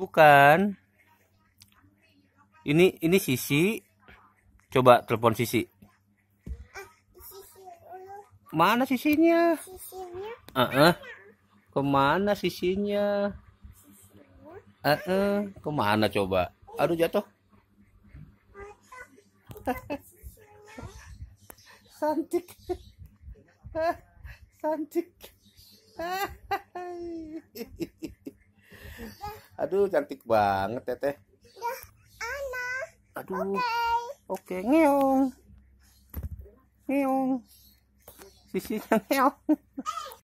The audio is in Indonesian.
bukan ini ini sisi coba telepon sisi mana sisinya uh -uh. kemana sisinya uh -uh. kemana coba aduh jatuh cantik cantik Aduh, cantik banget teteh. Ya, Ana. Aduh. Oke. Okay. Oke, okay, ngeong. Ngeong. Sisinya ngeong.